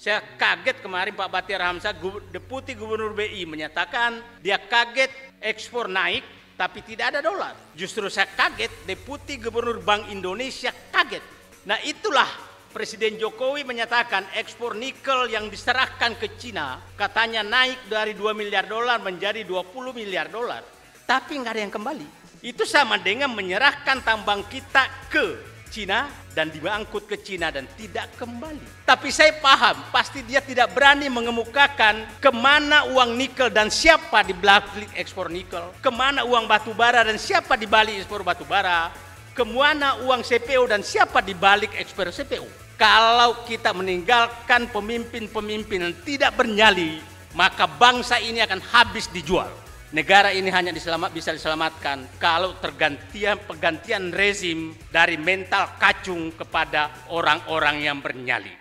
Saya kaget kemarin Pak Batir Hamzah, Deputi Gubernur BI menyatakan dia kaget ekspor naik tapi tidak ada dolar. Justru saya kaget Deputi Gubernur Bank Indonesia kaget. Nah itulah Presiden Jokowi menyatakan ekspor nikel yang diserahkan ke Cina katanya naik dari 2 miliar dolar menjadi 20 miliar dolar. Tapi nggak ada yang kembali. Itu sama dengan menyerahkan tambang kita ke Cina dan diangkut ke Cina dan tidak kembali. Tapi saya paham, pasti dia tidak berani mengemukakan kemana uang nikel dan siapa di balik ekspor nikel, kemana uang batu bara dan siapa di balik ekspor batu bara, kemana uang CPO dan siapa di balik ekspor CPO. Kalau kita meninggalkan pemimpin-pemimpin yang tidak bernyali, maka bangsa ini akan habis dijual negara ini hanya diselamat, bisa diselamatkan kalau tergantian pegantian rezim dari mental kacung kepada orang-orang yang bernyali.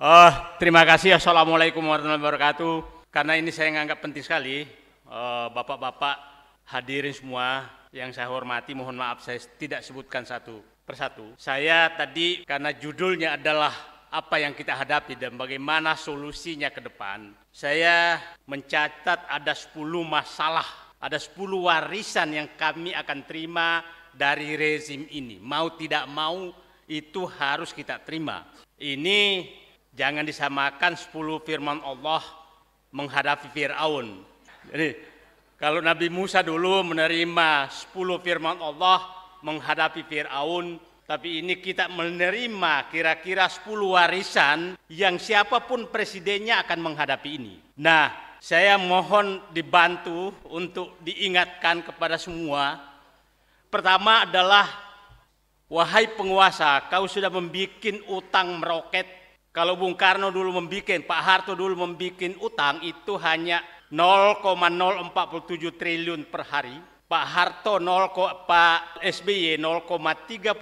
Oh, terima kasih. Assalamualaikum warahmatullahi wabarakatuh. Karena ini saya nganggap penting sekali, eh, bapak-bapak uh, hadirin semua yang saya hormati, mohon maaf saya tidak sebutkan satu persatu. Saya tadi karena judulnya adalah apa yang kita hadapi dan bagaimana solusinya ke depan. Saya mencatat ada 10 masalah, ada 10 warisan yang kami akan terima dari rezim ini. Mau tidak mau itu harus kita terima. Ini Jangan disamakan 10 firman Allah menghadapi Fir'aun. Jadi kalau Nabi Musa dulu menerima 10 firman Allah menghadapi Fir'aun, tapi ini kita menerima kira-kira 10 warisan yang siapapun presidennya akan menghadapi ini. Nah, saya mohon dibantu untuk diingatkan kepada semua. Pertama adalah, wahai penguasa, kau sudah membuat utang meroket kalau Bung Karno dulu membuat, Pak Harto dulu membuat utang itu hanya 0,047 triliun per hari. Pak Harto 0, Pak SBY 0,37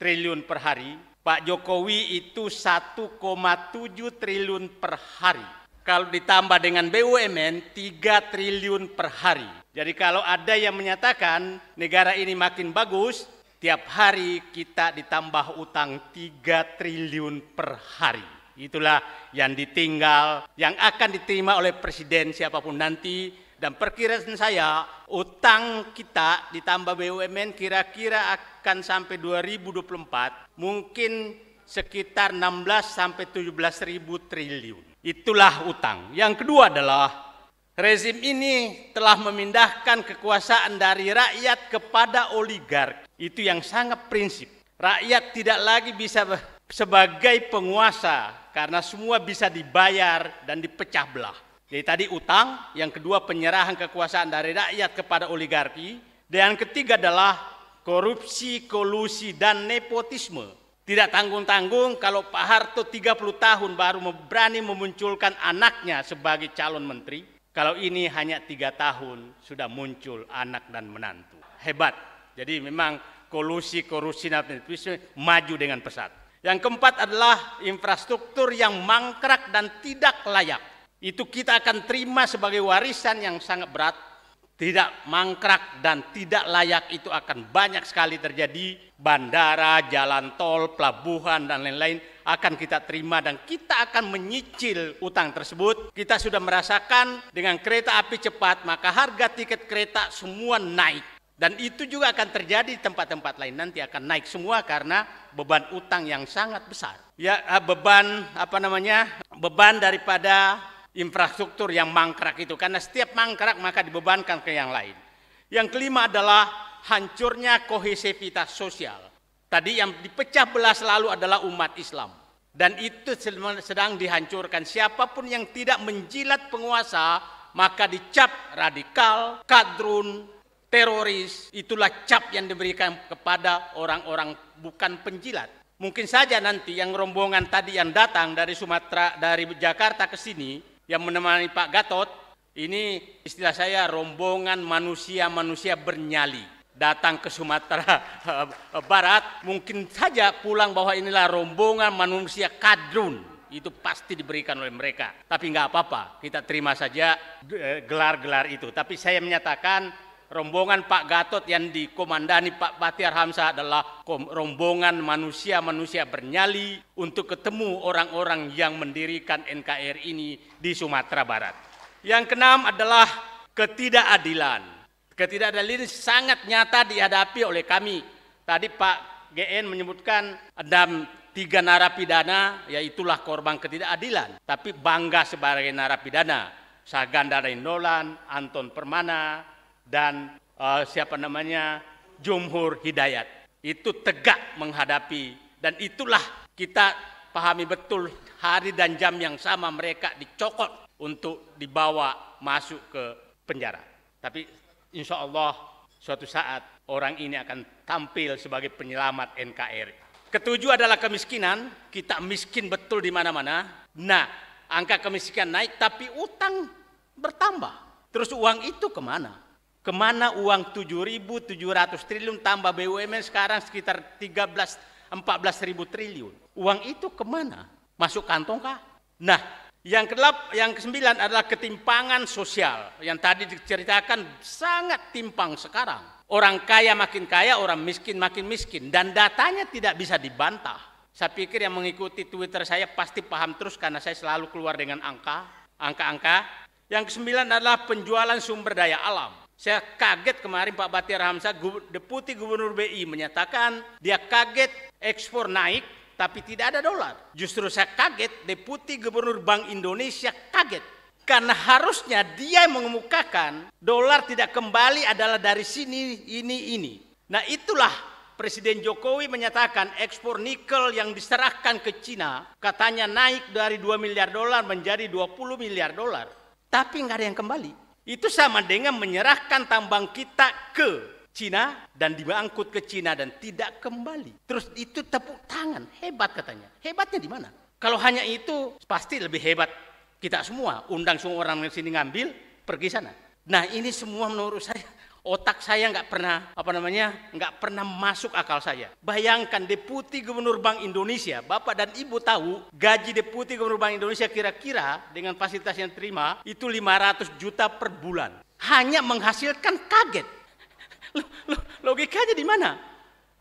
triliun per hari. Pak Jokowi itu 1,7 triliun per hari. Kalau ditambah dengan BUMN 3 triliun per hari. Jadi kalau ada yang menyatakan negara ini makin bagus, Tiap hari kita ditambah utang 3 triliun per hari. Itulah yang ditinggal, yang akan diterima oleh presiden siapapun nanti. Dan perkiraan saya, utang kita ditambah BUMN kira-kira akan sampai 2024 mungkin sekitar 16 sampai 17 ribu triliun. Itulah utang. Yang kedua adalah Rezim ini telah memindahkan kekuasaan dari rakyat kepada oligarki Itu yang sangat prinsip. Rakyat tidak lagi bisa sebagai penguasa karena semua bisa dibayar dan dipecah belah. Jadi tadi utang, yang kedua penyerahan kekuasaan dari rakyat kepada oligarki, dan yang ketiga adalah korupsi, kolusi, dan nepotisme. Tidak tanggung-tanggung kalau Pak Harto 30 tahun baru berani memunculkan anaknya sebagai calon menteri, kalau ini hanya tiga tahun sudah muncul anak dan menantu. Hebat. Jadi memang kolusi korupsi nepotisme maju dengan pesat. Yang keempat adalah infrastruktur yang mangkrak dan tidak layak. Itu kita akan terima sebagai warisan yang sangat berat. Tidak mangkrak dan tidak layak itu akan banyak sekali terjadi. Bandara, jalan tol, pelabuhan, dan lain-lain akan kita terima dan kita akan menyicil utang tersebut. Kita sudah merasakan dengan kereta api cepat maka harga tiket kereta semua naik. Dan itu juga akan terjadi di tempat-tempat lain nanti akan naik semua karena beban utang yang sangat besar. Ya ah, beban apa namanya? Beban daripada infrastruktur yang mangkrak itu karena setiap mangkrak maka dibebankan ke yang lain. Yang kelima adalah hancurnya kohesivitas sosial. Tadi yang dipecah belah selalu adalah umat Islam. Dan itu sedang dihancurkan. Siapapun yang tidak menjilat penguasa, maka dicap radikal, kadrun, teroris. Itulah cap yang diberikan kepada orang-orang bukan penjilat. Mungkin saja nanti yang rombongan tadi yang datang dari Sumatera, dari Jakarta ke sini, yang menemani Pak Gatot, ini istilah saya rombongan manusia-manusia bernyali datang ke Sumatera eh, Barat, mungkin saja pulang bahwa inilah rombongan manusia kadrun. Itu pasti diberikan oleh mereka. Tapi nggak apa-apa, kita terima saja eh, gelar-gelar itu. Tapi saya menyatakan rombongan Pak Gatot yang dikomandani Pak Batiar Hamsa adalah rombongan manusia-manusia bernyali untuk ketemu orang-orang yang mendirikan NKRI ini di Sumatera Barat. Yang keenam adalah ketidakadilan. Ketidakadilan sangat nyata dihadapi oleh kami. Tadi Pak GN menyebutkan ada tiga narapidana, yaitulah korban ketidakadilan. Tapi bangga sebagai narapidana. Saganda Nolan, Anton Permana, dan uh, siapa namanya Jumhur Hidayat. Itu tegak menghadapi dan itulah kita pahami betul hari dan jam yang sama mereka dicokot untuk dibawa masuk ke penjara. Tapi Insya Allah suatu saat orang ini akan tampil sebagai penyelamat NKRI. Ketujuh adalah kemiskinan, kita miskin betul di mana-mana. Nah, angka kemiskinan naik tapi utang bertambah. Terus uang itu kemana? Kemana uang 7.700 triliun tambah BUMN sekarang sekitar 13 14.000 triliun. Uang itu kemana? Masuk kantong kah? Nah, yang ke yang ke adalah ketimpangan sosial yang tadi diceritakan sangat timpang sekarang. Orang kaya makin kaya, orang miskin makin miskin dan datanya tidak bisa dibantah. Saya pikir yang mengikuti Twitter saya pasti paham terus karena saya selalu keluar dengan angka, angka-angka. Yang ke-9 adalah penjualan sumber daya alam. Saya kaget kemarin Pak Batir Hamzah, Deputi Gubernur BI menyatakan dia kaget ekspor naik tapi tidak ada dolar. Justru saya kaget, Deputi Gubernur Bank Indonesia kaget. Karena harusnya dia yang mengemukakan dolar tidak kembali adalah dari sini, ini, ini. Nah itulah Presiden Jokowi menyatakan ekspor nikel yang diserahkan ke Cina katanya naik dari 2 miliar dolar menjadi 20 miliar dolar. Tapi nggak ada yang kembali. Itu sama dengan menyerahkan tambang kita ke Cina dan diangkut ke Cina dan tidak kembali. Terus itu tepuk tangan, hebat katanya. Hebatnya di mana? Kalau hanya itu pasti lebih hebat kita semua. Undang semua orang di sini ngambil, pergi sana. Nah ini semua menurut saya otak saya nggak pernah apa namanya nggak pernah masuk akal saya. Bayangkan deputi gubernur Bank Indonesia, bapak dan ibu tahu gaji deputi gubernur Bank Indonesia kira-kira dengan fasilitas yang terima itu 500 juta per bulan. Hanya menghasilkan kaget Logikanya di mana?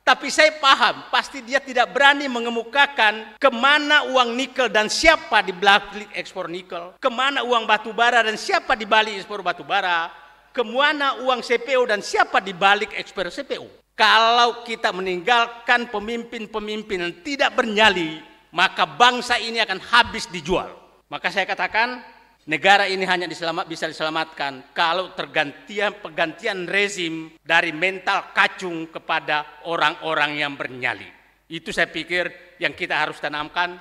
Tapi saya paham, pasti dia tidak berani mengemukakan kemana uang nikel dan siapa di balik ekspor nikel, kemana uang batu bara dan siapa di balik ekspor batu bara, kemana uang CPO dan siapa di balik ekspor CPO. Kalau kita meninggalkan pemimpin-pemimpin yang tidak bernyali, maka bangsa ini akan habis dijual. Maka saya katakan, negara ini hanya diselamat, bisa diselamatkan kalau tergantian pergantian rezim dari mental kacung kepada orang-orang yang bernyali. Itu saya pikir yang kita harus tanamkan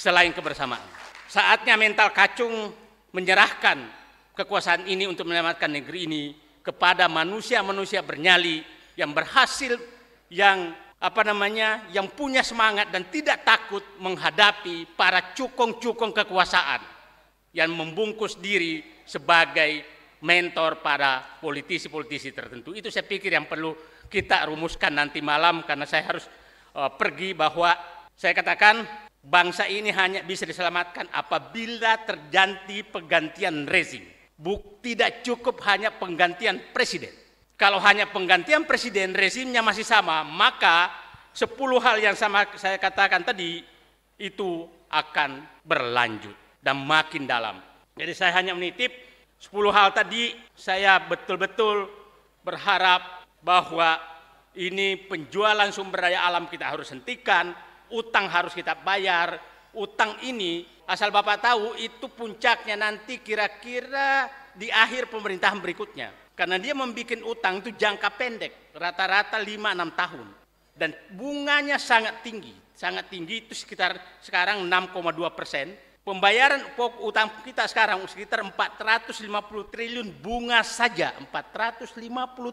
selain kebersamaan. Saatnya mental kacung menyerahkan kekuasaan ini untuk menyelamatkan negeri ini kepada manusia-manusia bernyali yang berhasil yang apa namanya yang punya semangat dan tidak takut menghadapi para cukong-cukong kekuasaan yang membungkus diri sebagai mentor para politisi-politisi tertentu. Itu saya pikir yang perlu kita rumuskan nanti malam karena saya harus uh, pergi bahwa saya katakan bangsa ini hanya bisa diselamatkan apabila terjadi penggantian rezim. Buk, tidak cukup hanya penggantian presiden. Kalau hanya penggantian presiden rezimnya masih sama, maka 10 hal yang sama saya katakan tadi itu akan berlanjut dan makin dalam. Jadi saya hanya menitip 10 hal tadi saya betul-betul berharap bahwa ini penjualan sumber daya alam kita harus hentikan, utang harus kita bayar, utang ini asal Bapak tahu itu puncaknya nanti kira-kira di akhir pemerintahan berikutnya. Karena dia membuat utang itu jangka pendek, rata-rata 5-6 tahun. Dan bunganya sangat tinggi, sangat tinggi itu sekitar sekarang 6,2 persen Pembayaran pokok utang kita sekarang sekitar 450 triliun bunga saja 450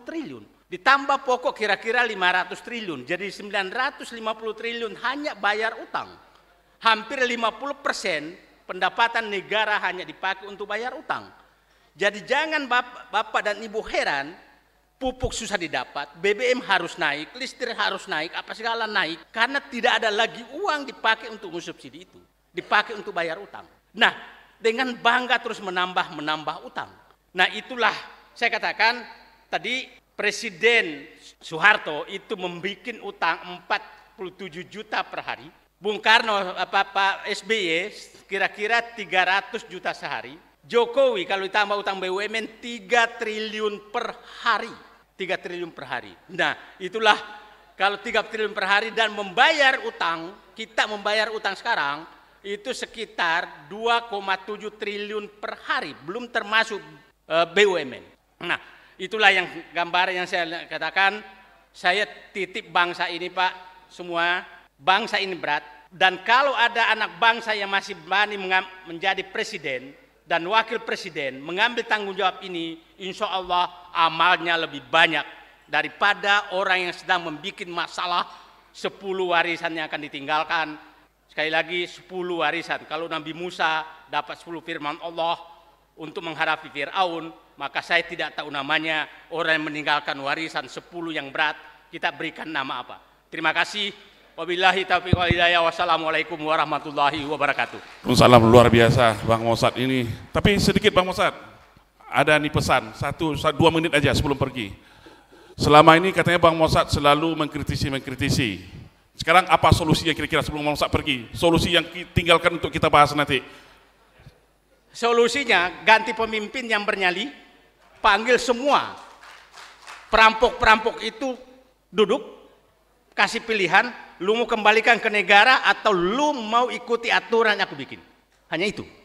triliun ditambah pokok kira-kira 500 triliun jadi 950 triliun hanya bayar utang hampir 50 persen pendapatan negara hanya dipakai untuk bayar utang jadi jangan bapak, bapak dan ibu heran pupuk susah didapat BBM harus naik listrik harus naik apa segala naik karena tidak ada lagi uang dipakai untuk subsidi itu dipakai untuk bayar utang. Nah, dengan bangga terus menambah menambah utang. Nah, itulah saya katakan tadi Presiden Soeharto itu membuat utang 47 juta per hari. Bung Karno, apa Pak SBY kira-kira 300 juta sehari. Jokowi kalau ditambah utang BUMN 3 triliun per hari. 3 triliun per hari. Nah, itulah kalau 3 triliun per hari dan membayar utang, kita membayar utang sekarang itu sekitar 2,7 triliun per hari, belum termasuk eh, BUMN. Nah, itulah yang gambar yang saya katakan, saya titip bangsa ini Pak, semua bangsa ini berat, dan kalau ada anak bangsa yang masih berani menjadi presiden dan wakil presiden mengambil tanggung jawab ini, insya Allah amalnya lebih banyak daripada orang yang sedang membuat masalah 10 warisan yang akan ditinggalkan Sekali lagi 10 warisan. Kalau Nabi Musa dapat 10 firman Allah untuk menghadapi Fir'aun, maka saya tidak tahu namanya orang yang meninggalkan warisan 10 yang berat, kita berikan nama apa. Terima kasih. Wabillahi taufiq wal hidayah. Wassalamualaikum warahmatullahi wabarakatuh. Salam luar biasa Bang Mosad ini. Tapi sedikit Bang Mosad, ada nih pesan, satu, dua menit aja sebelum pergi. Selama ini katanya Bang Mosad selalu mengkritisi-mengkritisi. Sekarang apa solusinya kira-kira sebelum Mama Sak pergi? Solusi yang tinggalkan untuk kita bahas nanti. Solusinya ganti pemimpin yang bernyali, panggil semua perampok-perampok itu duduk, kasih pilihan, lu mau kembalikan ke negara atau lu mau ikuti aturan yang aku bikin. Hanya itu.